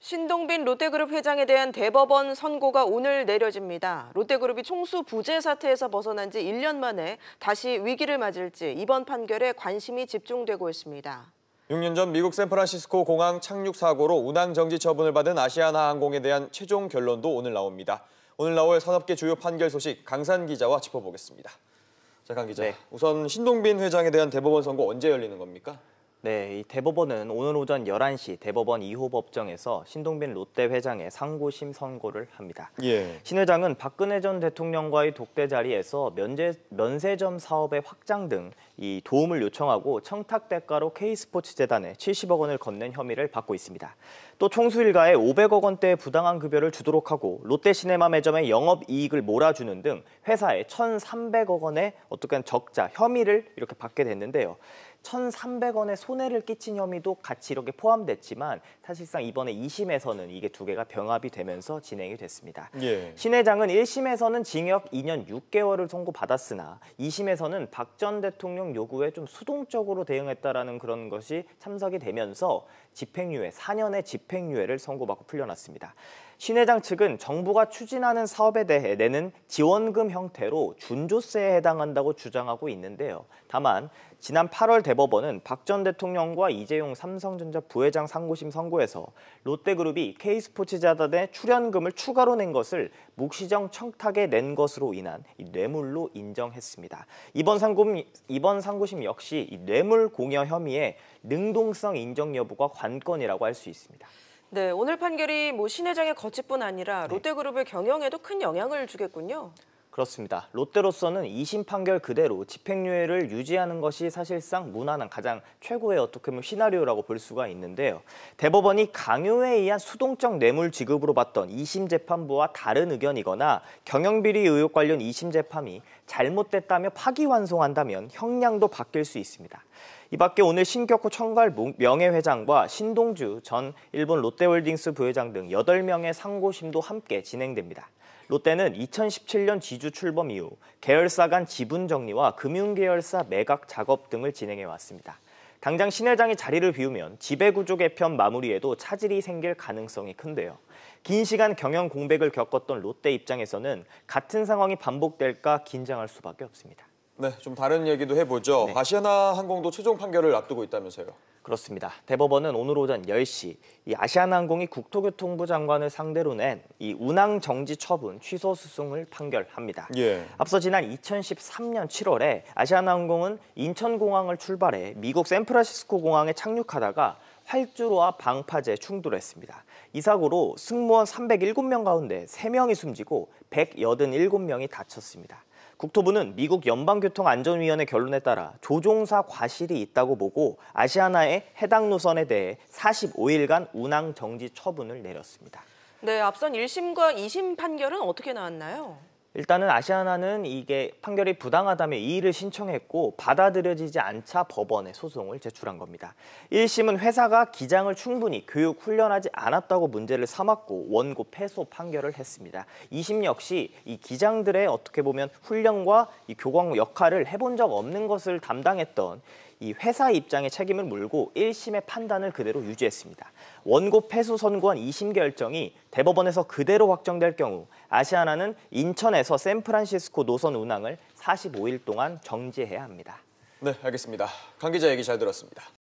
신동빈 롯데그룹 회장에 대한 대법원 선고가 오늘 내려집니다. 롯데그룹이 총수 부재 사태에서 벗어난 지 1년 만에 다시 위기를 맞을지 이번 판결에 관심이 집중되고 있습니다. 6년 전 미국 샌프란시스코 공항 착륙 사고로 운항 정지 처분을 받은 아시아나 항공에 대한 최종 결론도 오늘 나옵니다. 오늘 나올 산업계 주요 판결 소식 강산 기자와 짚어보겠습니다. 자, 강 기자, 네. 우선 신동빈 회장에 대한 대법원 선고 언제 열리는 겁니까? 네, 이 대법원은 오늘 오전 11시 대법원 2호 법정에서 신동빈 롯데 회장의 상고심 선고를 합니다. 예. 신 회장은 박근혜 전 대통령과의 독대 자리에서 면제, 면세점 사업의 확장 등 이 도움을 요청하고 청탁 대가로 K스포츠 재단에 70억 원을 건넨 혐의를 받고 있습니다. 또 총수 일가에 500억 원대의 부당한 급여를 주도록 하고 롯데시네마 매점의 영업 이익을 몰아주는 등 회사에 1,300억 원의 어떻게 적자 혐의를 이렇게 받게 됐는데요. 1,300원의 손해를 끼친 혐의도 같이 이렇게 포함됐지만 사실상 이번에 2심에서는 이게 두 개가 병합이 되면서 진행이 됐습니다. 예. 신 회장은 1심에서는 징역 2년 6개월을 선고받았으나 2심에서는 박 전 대통령 요구에 좀 수동적으로 대응했다라는 그런 것이 참석이 되면서 집행유예 4년의 집행유예를 선고받고 풀려났습니다. 신 회장 측은 정부가 추진하는 사업에 대해 내는 지원금 형태로 준조세에 해당한다고 주장하고 있는데요. 다만 지난 8월 대법원은 박 전 대통령과 이재용 삼성전자 부회장 상고심 선고에서 롯데그룹이 K스포츠자다 대 출연금을 추가로 낸 것을 묵시정 청탁에 낸 것으로 인한 뇌물로 인정했습니다. 이번 상고심, 이번 상고심 역시 뇌물 공여 혐의의 능동성 인정 여부가 관건이라고 할 수 있습니다. 네, 오늘 판결이 뭐 신회장의 거치뿐 아니라 네. 롯데그룹의 경영에도 큰 영향을 주겠군요. 그렇습니다. 롯데로서는 2심 판결 그대로 집행유예를 유지하는 것이 사실상 무난한 가장 최고의 어떻게 보면 시나리오라고 볼 수가 있는데요. 대법원이 강요에 의한 수동적 뇌물 지급으로 봤던 2심 재판부와 다른 의견이거나 경영비리 의혹 관련 2심 재판이 잘못됐다며 파기환송한다면 형량도 바뀔 수 있습니다. 이 밖에 오늘 신격호 청괄 명예회장과 신동주 전 일본 롯데월딩스 부회장 등 8명의 상고심도 함께 진행됩니다. 롯데는 2017년 지주 출범 이후 계열사 간 지분 정리와 금융계열사 매각 작업 등을 진행해 왔습니다. 당장 신회장이 자리를 비우면 지배구조 개편 마무리에도 차질이 생길 가능성이 큰데요. 긴 시간 경영 공백을 겪었던 롯데 입장에서는 같은 상황이 반복될까 긴장할 수밖에 없습니다. 네, 좀 다른 얘기도 해보죠. 네. 아시아나 항공도 최종 판결을 앞두고 있다면서요. 그렇습니다. 대법원은 오늘 오전 10시 이 아시아나항공이 국토교통부 장관을 상대로 낸 이 운항 정지 처분 취소 수송을 판결합니다. 예. 앞서 지난 2013년 7월에 아시아나항공은 인천공항을 출발해 미국 샌프란시스코 공항에 착륙하다가 활주로와 방파제에 충돌했습니다. 이 사고로 승무원 307명 가운데 3명이 숨지고 187명이 다쳤습니다. 국토부는 미국 연방교통안전위원회 결론에 따라 조종사 과실이 있다고 보고 아시아나의 해당 노선에 대해 45일간 운항 정지 처분을 내렸습니다. 네, 앞선 1심과 2심 판결은 어떻게 나왔나요? 일단은 아시아나는 이게 판결이 부당하다며 이의를 신청했고 받아들여지지 않자 법원에 소송을 제출한 겁니다. 1심은 회사가 기장을 충분히 교육 훈련하지 않았다고 문제를 삼았고 원고 패소 판결을 했습니다. 2심 역시 이 기장들의 어떻게 보면 훈련과 이 교광 역할을 해본 적 없는 것을 담당했던 이 회사 입장의 책임을 물고 1심의 판단을 그대로 유지했습니다. 원고 패소 선고한 2심 결정이 대법원에서 그대로 확정될 경우 아시아나는 인천에서 샌프란시스코 노선 운항을 45일 동안 정지해야 합니다. 네, 알겠습니다. 강 기자 얘기 잘 들었습니다.